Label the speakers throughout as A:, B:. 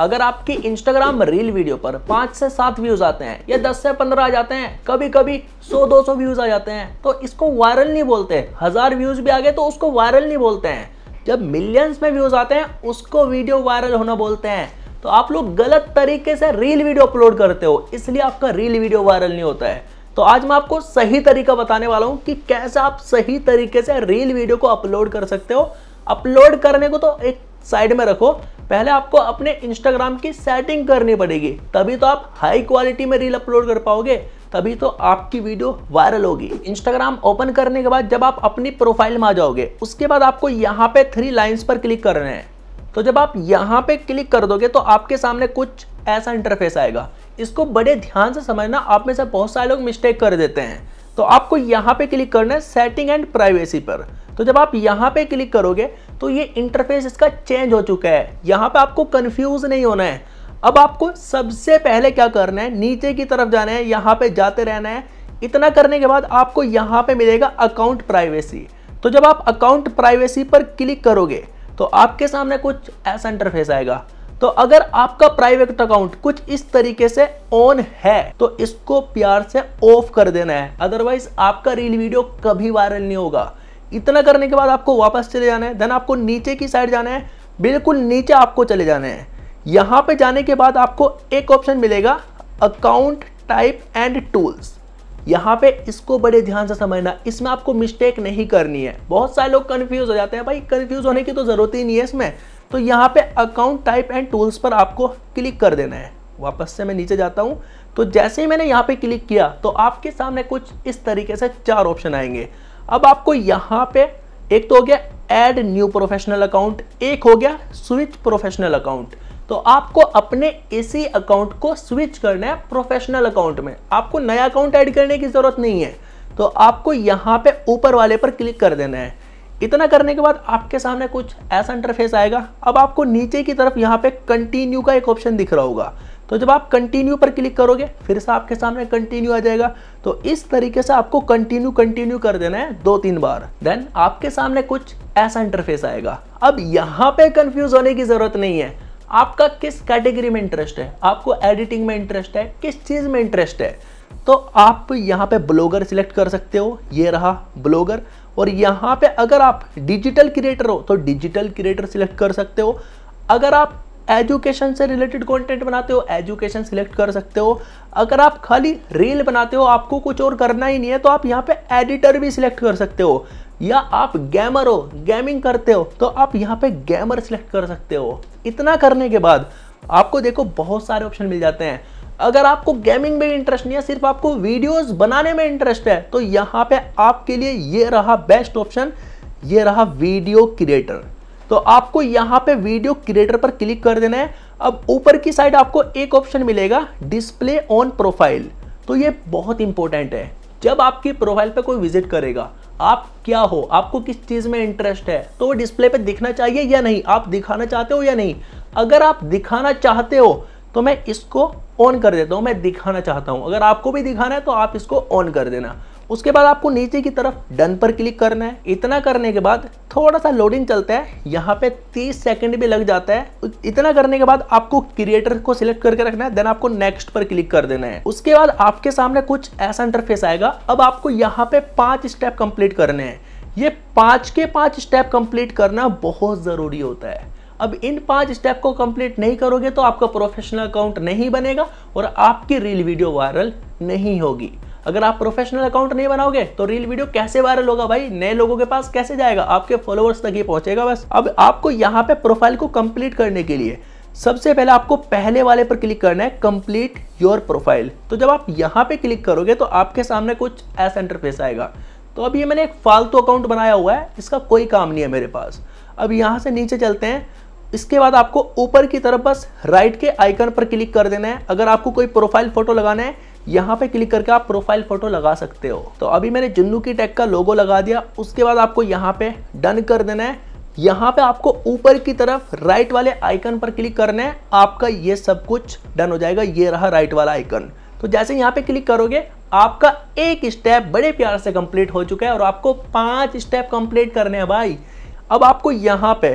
A: अगर आपकी Instagram reel video पर पांच से सात व्यूज आते हैं या दस से पंद्रह आ जाते हैं कभी कभी सौ दो सौ व्यूज आ जाते हैं तो इसको वायरल नहीं बोलते हजार व्यूज भी आ गए तो उसको वायरल नहीं बोलते हैं जब मिलियंस में व्यूज आते हैं उसको वीडियो वायरल होना बोलते हैं तो आप लोग गलत तरीके से रील वीडियो अपलोड करते हो इसलिए आपका रील वीडियो वायरल नहीं होता है तो आज मैं आपको सही तरीका बताने वाला हूं कि कैसे आप सही तरीके से रील वीडियो को अपलोड कर सकते हो अपलोड करने को तो एक साइड में रखो पहले आपको अपने इंस्टाग्राम की सेटिंग करनी पड़ेगी तभी तो आप हाई क्वालिटी में रील अपलोड कर पाओगे तभी तो आपकी वीडियो वायरल होगी इंस्टाग्राम ओपन करने के बाद जब आप अपनी प्रोफाइल में आ जाओगे उसके बाद आपको यहाँ पे थ्री लाइन्स पर क्लिक रहे हैं तो जब आप यहाँ पे क्लिक कर दोगे तो आपके सामने कुछ ऐसा इंटरफेस आएगा इसको बड़े ध्यान से समझना आप में से बहुत सारे लोग मिस्टेक कर देते हैं तो आपको यहाँ पे क्लिक करना है सेटिंग एंड प्राइवेसी पर तो जब आप यहाँ पे क्लिक करोगे तो ये इंटरफेस इसका चेंज हो चुका है यहाँ पे आपको कन्फ्यूज नहीं होना है अब आपको सबसे पहले क्या करना है नीचे की तरफ जाना है यहाँ पे जाते रहना है इतना करने के बाद आपको यहाँ पे मिलेगा अकाउंट प्राइवेसी तो जब आप अकाउंट प्राइवेसी पर क्लिक करोगे तो आपके सामने कुछ ऐसा इंटरफेस आएगा तो अगर आपका प्राइवेट अकाउंट कुछ इस तरीके से ऑन है तो इसको प्यार से ऑफ कर देना है अदरवाइज आपका रील वीडियो कभी वायरल नहीं होगा इतना करने के बाद आपको वापस चले जाना है देन आपको नीचे की साइड जाना है बिल्कुल नीचे आपको चले जाना है यहाँ पे जाने के बाद आपको एक ऑप्शन मिलेगा अकाउंट टाइप एंड टूल्स यहाँ पे इसको बड़े ध्यान से समझना इसमें आपको मिस्टेक नहीं करनी है बहुत सारे लोग कन्फ्यूज हो जाते हैं भाई कन्फ्यूज होने की तो ज़रूरत ही नहीं है इसमें तो यहाँ पे अकाउंट टाइप एंड टूल्स पर आपको क्लिक कर देना है वापस से मैं नीचे जाता हूँ तो जैसे ही मैंने यहाँ पे क्लिक किया तो आपके सामने कुछ इस तरीके से चार ऑप्शन आएंगे अब आपको यहां पे एक तो हो गया एड न्यू प्रोफेशनल अकाउंट एक हो गया स्विच प्रोफेशनल अकाउंट तो आपको अपने इसी अकाउंट को स्विच करना है प्रोफेशनल अकाउंट में आपको नया अकाउंट ऐड करने की ज़रूरत नहीं है तो आपको यहां पे ऊपर वाले पर क्लिक कर देना है इतना करने के बाद आपके सामने कुछ ऐसा इंटरफेस आएगा अब आपको नीचे की तरफ यहां पे कंटिन्यू का एक ऑप्शन दिख रहा होगा तो जब आप कंटिन्यू पर क्लिक करोगे फिर से आपके सामने कंटिन्यू आ जाएगा तो इस तरीके से आपको कंटिन्यू कंटिन्यू कर देना है दो तीन बार देन आपके सामने कुछ ऐसा इंटरफेस आएगा अब यहाँ पे कंफ्यूज होने की जरूरत नहीं है आपका किस कैटेगरी में इंटरेस्ट है आपको एडिटिंग में इंटरेस्ट है किस चीज़ में इंटरेस्ट है तो आप यहाँ पे ब्लॉगर सिलेक्ट कर सकते हो ये रहा ब्लॉगर और यहाँ पे अगर आप डिजिटल क्रिएटर हो तो डिजिटल क्रिएटर सिलेक्ट कर सकते हो अगर आप एजुकेशन से रिलेटेड कंटेंट बनाते हो एजुकेशन सिलेक्ट कर सकते हो अगर आप खाली रील बनाते हो आपको कुछ और करना ही नहीं है तो आप यहाँ पे एडिटर भी सिलेक्ट कर सकते हो या आप गैमर हो गेमिंग करते हो तो आप यहाँ पे गैमर सिलेक्ट कर सकते हो इतना करने के बाद आपको देखो बहुत सारे ऑप्शन मिल जाते हैं अगर आपको गेमिंग में इंटरेस्ट नहीं है सिर्फ आपको वीडियोस बनाने में इंटरेस्ट है तो यहाँ पे आपके लिए ये रहा बेस्ट ऑप्शन ये रहा वीडियो क्रिएटर तो आपको यहाँ पे वीडियो क्रिएटर पर क्लिक कर देना है अब ऊपर की साइड आपको एक ऑप्शन मिलेगा डिस्प्ले ऑन प्रोफाइल तो ये बहुत इंपॉर्टेंट है जब आपकी प्रोफाइल पे कोई विजिट करेगा आप क्या हो आपको किस चीज़ में इंटरेस्ट है तो वो डिस्प्ले पे दिखना चाहिए या नहीं आप दिखाना चाहते हो या नहीं अगर आप दिखाना चाहते हो तो मैं इसको ऑन कर देता हूँ मैं दिखाना चाहता हूँ अगर आपको भी दिखाना है तो आप इसको ऑन कर देना उसके बाद आपको नीचे की तरफ डन पर क्लिक करना है इतना करने के बाद थोड़ा सा लोडिंग चलता है यहाँ पे 30 सेकंड भी लग जाता है इतना करने के बाद आपको क्रिएटर को सिलेक्ट करके रखना है देन आपको नेक्स्ट पर क्लिक कर देना है उसके बाद आपके सामने कुछ ऐसा इंटरफेस आएगा अब आपको यहाँ पे पाँच स्टेप कंप्लीट करने हैं ये पाँच के पाँच स्टेप कंप्लीट करना बहुत ज़रूरी होता है अब इन पांच स्टेप को कंप्लीट नहीं करोगे तो आपका प्रोफेशनल अकाउंट नहीं बनेगा और आपकी रील वीडियो वायरल नहीं होगी अगर आप प्रोफेशनल अकाउंट नहीं बनाओगे तो रील वीडियो कैसे वायरल होगा भाई नए लोगों के पास कैसे जाएगा आपके फॉलोअर्स तक ही पहुंचेगा बस अब आपको यहाँ पे प्रोफाइल को कंप्लीट करने के लिए सबसे पहले आपको पहले वाले पर क्लिक करना है कंप्लीट योर प्रोफाइल तो जब आप यहाँ पे क्लिक करोगे तो आपके सामने कुछ ऐसा इंटरफेस आएगा तो अब मैंने एक फालतू अकाउंट बनाया हुआ है इसका कोई काम नहीं है मेरे पास अब यहाँ से नीचे चलते हैं इसके बाद आपको ऊपर की तरफ बस राइट के आइकन पर क्लिक कर देना है अगर आपको कोई प्रोफाइल फोटो लगाना है यहाँ पे क्लिक करके आप प्रोफाइल फोटो लगा सकते हो तो अभी मैंने जुन्नू की टैग का लोगो लगा दिया उसके बाद आपको यहाँ पे डन कर देना है यहाँ पे आपको ऊपर की तरफ राइट वाले आइकन पर क्लिक करना है आपका ये सब कुछ डन हो जाएगा ये रहा राइट वाला आइकन तो जैसे यहाँ पे क्लिक करोगे आपका एक स्टेप बड़े प्यार से कंप्लीट हो चुका है और आपको पांच स्टेप कंप्लीट करने हैं भाई अब आपको यहाँ पे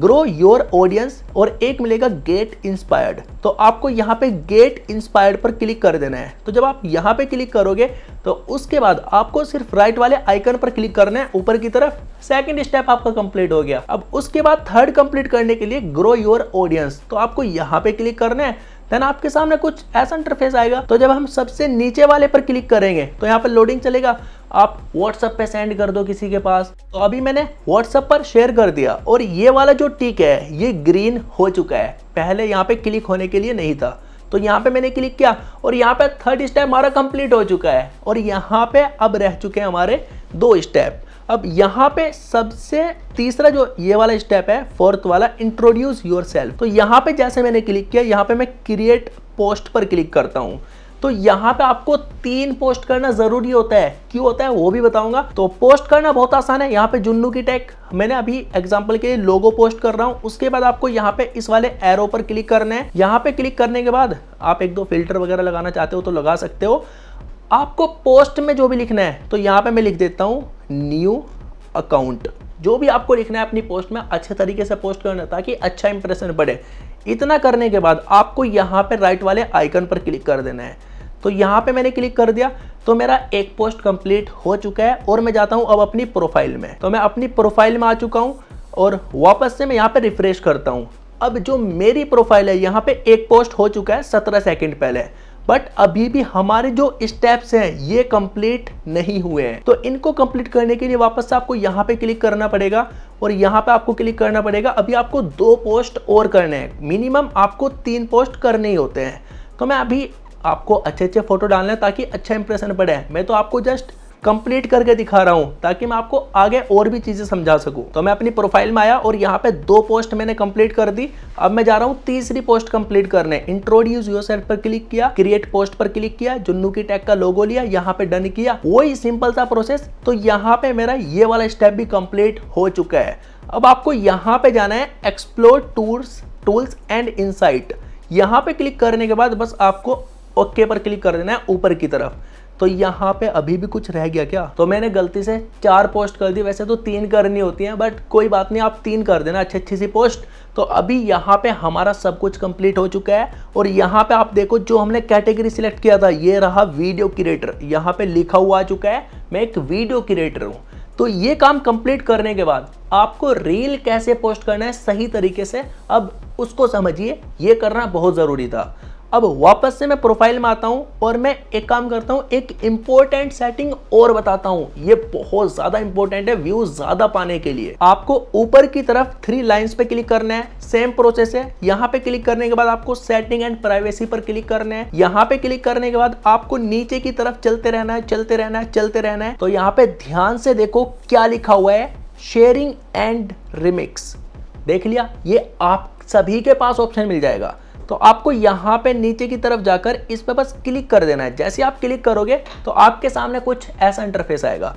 A: ग्रो योर ऑडियंस और एक मिलेगा गेट इंस्पायर्ड तो आपको यहाँ पे गेट इंस्पायर्ड पर क्लिक कर देना है तो जब आप यहाँ पे क्लिक करोगे तो उसके बाद आपको सिर्फ राइट वाले आइकन पर क्लिक करना है ऊपर की तरफ सेकंड स्टेप आपका कंप्लीट हो गया अब उसके बाद थर्ड कंप्लीट करने के लिए ग्रो योर ऑडियंस तो आपको यहाँ पे क्लिक करना है देन आपके सामने कुछ ऐसा इंटरफेस आएगा तो जब हम सबसे नीचे वाले पर क्लिक करेंगे तो यहाँ पर लोडिंग चलेगा आप WhatsApp पे सेंड कर दो किसी के पास तो अभी मैंने WhatsApp पर शेयर कर दिया और ये वाला जो टिक है ये ग्रीन हो चुका है पहले यहाँ पे क्लिक होने के लिए नहीं था तो यहाँ पे मैंने क्लिक किया और यहाँ पे थर्ड स्टेप हमारा कंप्लीट हो चुका है और यहाँ पे अब रह चुके हैं हमारे दो स्टेप अब यहाँ पे सबसे तीसरा जो ये वाला स्टेप है फोर्थ वाला इंट्रोड्यूस योर सेल्फ तो यहाँ पे जैसे मैंने क्लिक किया यहाँ पे मैं क्रिएट पोस्ट पर क्लिक करता हूँ तो यहाँ पे आपको तीन पोस्ट करना जरूरी होता है क्यों होता है वो भी बताऊंगा तो पोस्ट करना बहुत आसान है यहाँ पे जुन्नू की टैग मैंने अभी एग्जाम्पल के लोगो पोस्ट कर रहा हूँ उसके बाद आपको यहाँ पे इस वाले एरो पर क्लिक करना है यहाँ पे क्लिक करने के बाद आप एक दो फिल्टर वगैरह लगाना चाहते हो तो लगा सकते हो आपको पोस्ट में जो भी लिखना है तो यहाँ पे मैं लिख देता हूँ न्यू अकाउंट जो भी आपको लिखना है अपनी पोस्ट में अच्छे तरीके से पोस्ट करना ताकि अच्छा इंप्रेशन पड़े इतना करने के बाद आपको यहाँ पर राइट वाले आइकन पर क्लिक कर देना है तो यहाँ पे मैंने क्लिक कर दिया तो मेरा एक पोस्ट कंप्लीट हो चुका है और मैं जाता हूँ अब अपनी प्रोफाइल में तो मैं अपनी प्रोफाइल में आ चुका हूँ और वापस से मैं यहाँ पे रिफ्रेश करता हूँ अब जो मेरी प्रोफाइल है यहाँ पे एक पोस्ट हो चुका है सत्रह सेकंड पहले बट अभी भी हमारे जो स्टेप्स हैं ये कंप्लीट नहीं हुए हैं तो इनको कंप्लीट करने के लिए वापस आपको यहाँ पे क्लिक करना पड़ेगा और यहाँ पे आपको क्लिक करना पड़ेगा अभी आपको दो पोस्ट और करने हैं मिनिमम आपको तीन पोस्ट करने ही होते हैं तो मैं अभी आपको अच्छे अच्छे फोटो डालना है ताकि अच्छा इंप्रेशन पड़े मैं तो आपको जस्ट कंप्लीट करके दिखा रहा हूं ताकि मैं आपको आगे और भी चीज़ें समझा सकूं तो मैं अपनी प्रोफाइल में आया और यहां पे दो पोस्ट मैंने कंप्लीट कर दी अब मैं जा रहा हूं तीसरी पोस्ट कंप्लीट करने इंट्रोड्यूस योर पर क्लिक किया क्रिएट पोस्ट पर क्लिक किया जुन्नू की टैग का लोगो लिया यहाँ पे डन किया वही सिंपल सा प्रोसेस तो यहाँ पे मेरा ये वाला स्टेप भी कंप्लीट हो चुका है अब आपको यहाँ पे जाना है explore tours tools and insight यहाँ पे क्लिक करने के बाद बस आपको ओके पर क्लिक कर देना है ऊपर की तरफ तो यहाँ पे अभी भी कुछ रह गया क्या तो मैंने गलती से चार पोस्ट कर दी वैसे तो तीन करनी होती हैं बट कोई बात नहीं आप तीन कर देना अच्छी अच्छी सी पोस्ट तो अभी यहाँ पे हमारा सब कुछ कंप्लीट हो चुका है और यहाँ पे आप देखो जो हमने कैटेगरी सिलेक्ट किया था ये रहा वीडियो क्रिएटर यहाँ पे लिखा हुआ आ चुका है मैं एक वीडियो क्रिएटर हूँ तो ये काम कंप्लीट करने के बाद आपको रील कैसे पोस्ट करना है सही तरीके से अब उसको समझिए ये करना बहुत ज़रूरी था अब वापस से मैं प्रोफाइल में आता हूं और मैं एक काम करता हूं एक इंपॉर्टेंट सेटिंग और बताता हूं ये बहुत ज्यादा इंपॉर्टेंट है व्यूज ज्यादा पाने के लिए आपको ऊपर की तरफ थ्री लाइंस पे क्लिक करना है सेम प्रोसेस है यहां पे क्लिक करने के बाद आपको सेटिंग एंड प्राइवेसी पर क्लिक करना है यहां पे क्लिक करने के बाद आपको नीचे की तरफ चलते रहना है चलते रहना है चलते रहना है तो यहाँ पे ध्यान से देखो क्या लिखा हुआ है शेयरिंग एंड रिमिक्स देख लिया ये आप सभी के पास ऑप्शन मिल जाएगा तो आपको यहाँ पे नीचे की तरफ जाकर इस पर बस क्लिक कर देना है जैसे आप क्लिक करोगे तो आपके सामने कुछ ऐसा इंटरफेस आएगा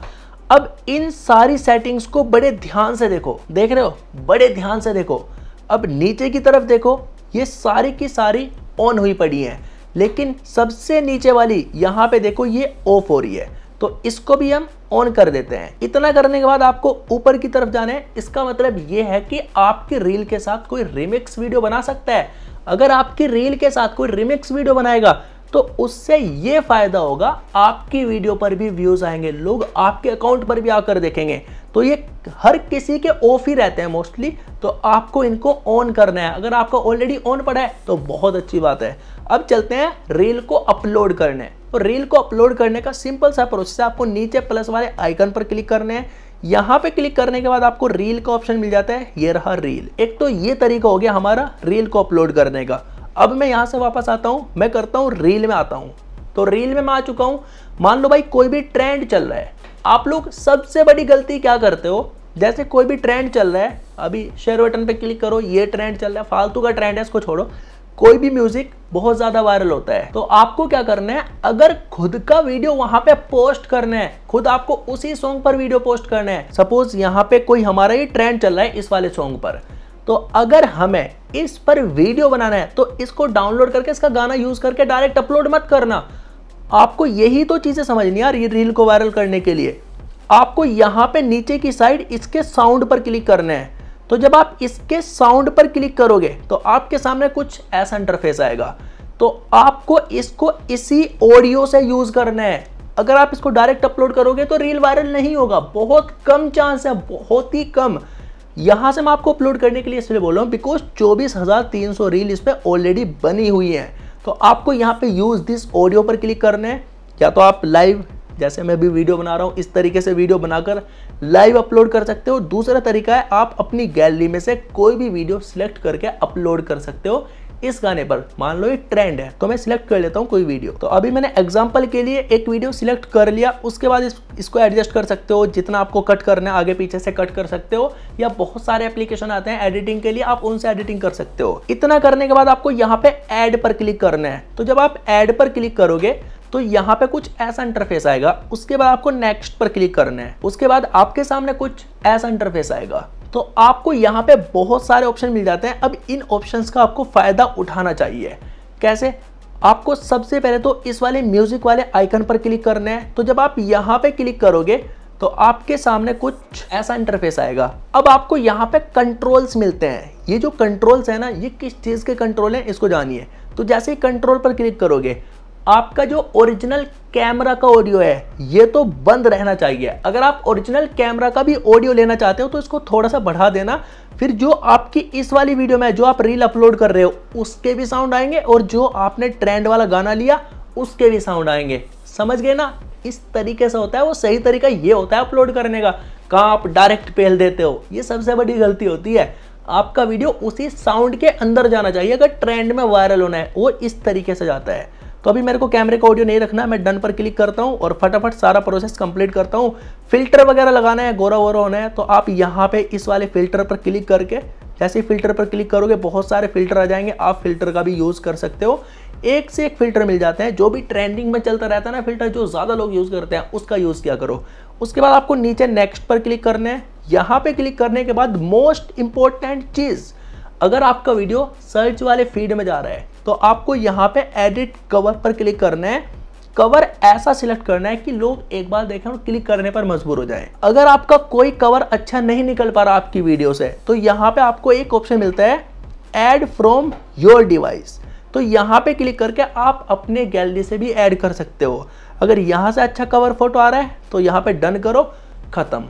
A: अब इन सारी सेटिंग्स को बड़े ध्यान से देखो देख रहे हो बड़े ध्यान से देखो अब नीचे की तरफ देखो ये सारी की सारी ऑन हुई पड़ी हैं लेकिन सबसे नीचे वाली यहाँ पे देखो ये ऑफ हो रही है तो इसको भी हम ऑन कर देते हैं इतना करने के बाद आपको ऊपर की तरफ जाना है इसका मतलब ये है कि आपकी रील के साथ कोई रिमिक्स वीडियो बना सकता है अगर आपकी रील के साथ कोई रिमिक्स वीडियो बनाएगा तो उससे ये फायदा होगा आपकी वीडियो पर भी व्यूज आएंगे लोग आपके अकाउंट पर भी आकर देखेंगे तो ये हर किसी के ऑफ ही रहते हैं मोस्टली तो आपको इनको ऑन करना है अगर आपका ऑलरेडी ऑन पड़ा है तो बहुत अच्छी बात है अब चलते हैं रील को अपलोड करने तो रील को अपलोड करने का सिंपल सा प्रोसेस है आपको नीचे प्लस वाले आइकन पर क्लिक करने हैं यहां पे क्लिक करने के बाद आपको रील का ऑप्शन मिल जाता है ये रहा रील एक तो ये तरीका हो गया हमारा रील को अपलोड करने का अब मैं यहां से वापस आता हूं मैं करता हूं रील में आता हूं तो रील में मैं आ चुका हूं मान लो भाई कोई भी ट्रेंड चल रहा है आप लोग सबसे बड़ी गलती क्या करते हो जैसे कोई भी ट्रेंड चल रहा है अभी शेयर बटन पे क्लिक करो ये ट्रेंड चल रहा है फालतू का ट्रेंड है इसको छोड़ो कोई भी म्यूजिक बहुत ज्यादा वायरल होता है तो आपको क्या करना है अगर खुद का वीडियो वहां पे पोस्ट करना है खुद आपको उसी सॉन्ग पर वीडियो पोस्ट करना है सपोज यहाँ पे कोई हमारा ही ट्रेंड चल रहा है इस वाले सॉन्ग पर तो अगर हमें इस पर वीडियो बनाना है तो इसको डाउनलोड करके इसका गाना यूज करके डायरेक्ट अपलोड मत करना आपको यही तो चीजें समझनी यार ये रील को वायरल करने के लिए आपको यहाँ पे नीचे की साइड इसके साउंड पर क्लिक करना है तो जब आप इसके साउंड पर क्लिक करोगे तो आपके सामने कुछ ऐसा इंटरफेस आएगा तो आपको इसको इसी ऑडियो से यूज़ करना है अगर आप इसको डायरेक्ट अपलोड करोगे तो रील वायरल नहीं होगा बहुत कम चांस है बहुत ही कम यहां से मैं आपको अपलोड करने के लिए इसलिए बोल रहा हूँ बिकॉज चौबीस हज़ार तीन सौ रील इस पर ऑलरेडी बनी हुई है तो आपको यहां पे यूज़ दिस ऑडियो पर क्लिक करना है या तो आप लाइव जैसे मैं अभी वीडियो बना रहा हूँ इस तरीके से वीडियो बनाकर लाइव अपलोड कर सकते हो दूसरा तरीका है आप अपनी गैलरी में से कोई भी वीडियो सिलेक्ट करके अपलोड कर सकते हो इस गाने पर मान लो ये ट्रेंड है तो मैं सिलेक्ट कर लेता हूँ कोई वीडियो तो अभी मैंने एग्जाम्पल के लिए एक वीडियो सिलेक्ट कर लिया उसके बाद इस, इसको एडजस्ट कर सकते हो जितना आपको कट करना है आगे पीछे से कट कर सकते हो या बहुत सारे एप्लीकेशन आते हैं एडिटिंग के लिए आप उनसे एडिटिंग कर सकते हो इतना करने के बाद आपको यहाँ पे एड पर क्लिक करना है तो जब आप एड पर क्लिक करोगे तो यहाँ पे कुछ ऐसा इंटरफेस आएगा उसके बाद आपको नेक्स्ट पर क्लिक करना है उसके बाद आपके सामने कुछ ऐसा इंटरफेस आएगा तो आपको यहाँ पे बहुत सारे ऑप्शन मिल जाते हैं अब इन ऑप्शन का आपको फ़ायदा उठाना चाहिए कैसे आपको सबसे पहले तो इस वाले म्यूज़िक वाले आइकन पर क्लिक करना है तो जब आप यहाँ पे क्लिक करोगे तो आपके सामने कुछ ऐसा इंटरफेस आएगा अब आपको यहाँ पे कंट्रोल्स मिलते हैं ये जो कंट्रोल्स है ना ये किस चीज़ के कंट्रोल है इसको जानिए तो जैसे ही कंट्रोल पर क्लिक करोगे आपका जो ओरिजिनल कैमरा का ऑडियो है ये तो बंद रहना चाहिए अगर आप ओरिजिनल कैमरा का भी ऑडियो लेना चाहते हो तो इसको थोड़ा सा बढ़ा देना फिर जो आपकी इस वाली वीडियो में जो आप रील अपलोड कर रहे हो उसके भी साउंड आएंगे और जो आपने ट्रेंड वाला गाना लिया उसके भी साउंड आएंगे समझ गए ना इस तरीके से होता है वो सही तरीका ये होता है अपलोड करने का कहाँ आप डायरेक्ट पहल देते हो ये सबसे बड़ी गलती होती है आपका वीडियो उसी साउंड के अंदर जाना चाहिए अगर ट्रेंड में वायरल होना है वो इस तरीके से जाता है तो अभी मेरे को कैमरे का ऑडियो नहीं रखना मैं डन पर क्लिक करता हूँ और फटाफट सारा प्रोसेस कंप्लीट करता हूँ फिल्टर वगैरह लगाना है गोरा वोरा होना है तो आप यहाँ पे इस वाले फिल्टर पर क्लिक करके जैसे ही फिल्टर पर क्लिक करोगे बहुत सारे फिल्टर आ जाएंगे आप फिल्टर का भी यूज़ कर सकते हो एक से एक फिल्टर मिल जाते हैं जो भी ट्रेंडिंग में चलता रहता है ना फिल्टर जो ज़्यादा लोग यूज़ करते हैं उसका यूज़ किया करो उसके बाद आपको नीचे नेक्स्ट पर क्लिक करना है यहाँ पे क्लिक करने के बाद मोस्ट इंपॉर्टेंट चीज़ अगर आपका वीडियो सर्च वाले फीड में जा रहा है तो आपको यहाँ पे एडिट कवर पर क्लिक करना है कवर ऐसा सिलेक्ट करना है कि लोग एक बार देखें और क्लिक करने पर मजबूर हो जाए अगर आपका कोई कवर अच्छा नहीं निकल पा रहा आपकी वीडियो से तो यहाँ पे आपको एक ऑप्शन मिलता है ऐड फ्रॉम योर डिवाइस तो यहाँ पे क्लिक करके आप अपने गैलरी से भी ऐड कर सकते हो अगर यहाँ से अच्छा कवर फोटो आ रहा है तो यहाँ पे डन करो ख़त्म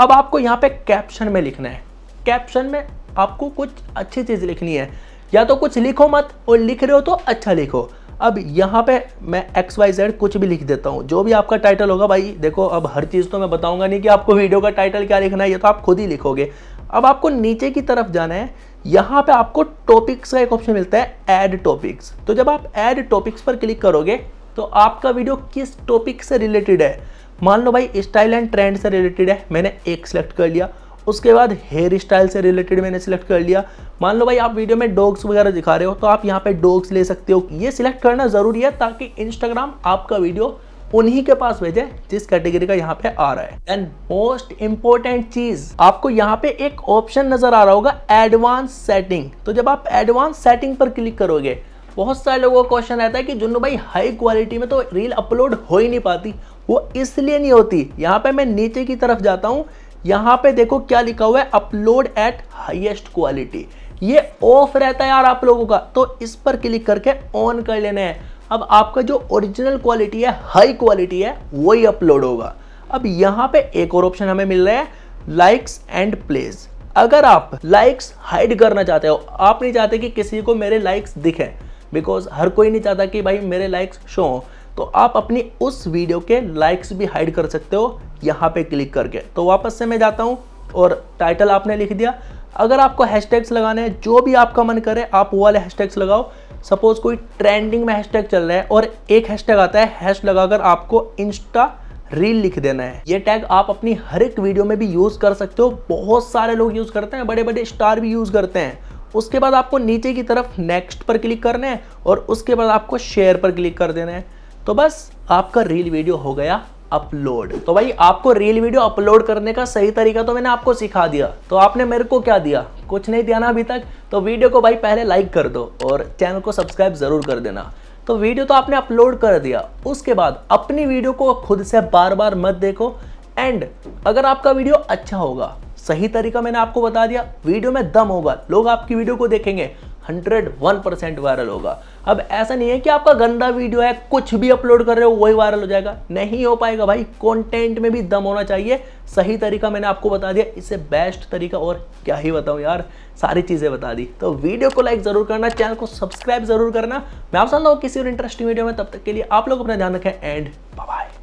A: अब आपको यहाँ पे कैप्शन में लिखना है कैप्शन में आपको कुछ अच्छी चीज़ लिखनी है या तो कुछ लिखो मत और लिख रहे हो तो अच्छा लिखो अब यहाँ पे मैं एक्स वाई जेड कुछ भी लिख देता हूँ जो भी आपका टाइटल होगा भाई देखो अब हर चीज़ तो मैं बताऊँगा नहीं कि आपको वीडियो का टाइटल क्या लिखना है ये तो आप खुद ही लिखोगे अब आपको नीचे की तरफ जाना है यहाँ पे आपको टॉपिक्स का एक ऑप्शन मिलता है ऐड टॉपिक्स तो जब आप ऐड टॉपिक्स पर क्लिक करोगे तो आपका वीडियो किस टॉपिक से रिलेटेड है मान लो भाई स्टाइल एंड ट्रेंड से रिलेटेड है मैंने एक सेलेक्ट कर लिया उसके बाद हेयर स्टाइल से रिलेटेड मैंने सिलेक्ट कर लिया मान लो भाई आप वीडियो में डॉग्स वगैरह दिखा रहे हो तो आप यहाँ पे डॉग्स ले सकते हो ये सिलेक्ट करना ज़रूरी है ताकि इंस्टाग्राम आपका वीडियो उन्हीं के पास भेजे जिस कैटेगरी का यहाँ पे आ रहा है एंड मोस्ट इम्पोर्टेंट चीज आपको यहाँ पे एक ऑप्शन नजर आ रहा होगा एडवांस सेटिंग तो जब आप एडवांस सेटिंग पर क्लिक करोगे बहुत सारे लोगों का क्वेश्चन रहता है कि जुन्नू भाई हाई क्वालिटी में तो रील अपलोड हो ही नहीं पाती वो इसलिए नहीं होती यहाँ पे मैं नीचे की तरफ जाता हूँ यहां पे देखो क्या लिखा हुआ है अपलोड एट हाईएस्ट क्वालिटी ये ऑफ रहता है यार आप लोगों का तो इस पर क्लिक करके ऑन कर लेना है अब आपका जो ओरिजिनल क्वालिटी है हाई क्वालिटी है वही अपलोड होगा अब यहाँ पे एक और ऑप्शन हमें मिल रहा है लाइक्स एंड प्लेस अगर आप लाइक्स हाइड करना चाहते हो आप नहीं चाहते कि किसी को मेरे लाइक्स दिखे बिकॉज हर कोई नहीं चाहता कि भाई मेरे लाइक्स शो हों तो आप अपनी उस वीडियो के लाइक्स भी हाइड कर सकते हो यहाँ पे क्लिक करके तो वापस से मैं जाता हूँ और टाइटल आपने लिख दिया अगर आपको हैशटैग्स लगाने हैं जो भी आपका मन करे आप वो वाले हैशटैग्स लगाओ सपोज कोई ट्रेंडिंग में हैशटैग चल रहा है और एक हैशटैग आता है हैश लगाकर आपको इंस्टा रील लिख देना है ये टैग आप अपनी हर एक वीडियो में भी यूज़ कर सकते हो बहुत सारे लोग यूज़ करते हैं बड़े बड़े स्टार भी यूज़ करते हैं उसके बाद आपको नीचे की तरफ नेक्स्ट पर क्लिक करना है और उसके बाद आपको शेयर पर क्लिक कर देना है तो बस आपका रील वीडियो हो गया अपलोड तो भाई आपको रील वीडियो अपलोड करने का सही तरीका तो मैंने आपको सिखा दिया तो आपने मेरे को क्या दिया कुछ नहीं दिया ना अभी तक तो वीडियो को भाई पहले लाइक कर दो और चैनल को सब्सक्राइब ज़रूर कर देना तो वीडियो तो आपने अपलोड कर दिया उसके बाद अपनी वीडियो को खुद से बार बार मत देखो एंड अगर आपका वीडियो अच्छा होगा सही तरीका मैंने आपको बता दिया वीडियो में दम होगा लोग आपकी वीडियो को देखेंगे हंड्रेड वन परसेंट वायरल होगा अब ऐसा नहीं है कि आपका गंदा वीडियो है कुछ भी अपलोड कर रहे हो वही वायरल हो जाएगा नहीं हो पाएगा भाई कंटेंट में भी दम होना चाहिए सही तरीका मैंने आपको बता दिया इससे बेस्ट तरीका और क्या ही बताऊं यार सारी चीज़ें बता दी तो वीडियो को लाइक ज़रूर करना चैनल को सब्सक्राइब ज़रूर करना मैं आप समझता हूँ किसी और इंटरेस्टिंग वीडियो में तब तक के लिए आप लोग अपना ध्यान रखें एंड बाय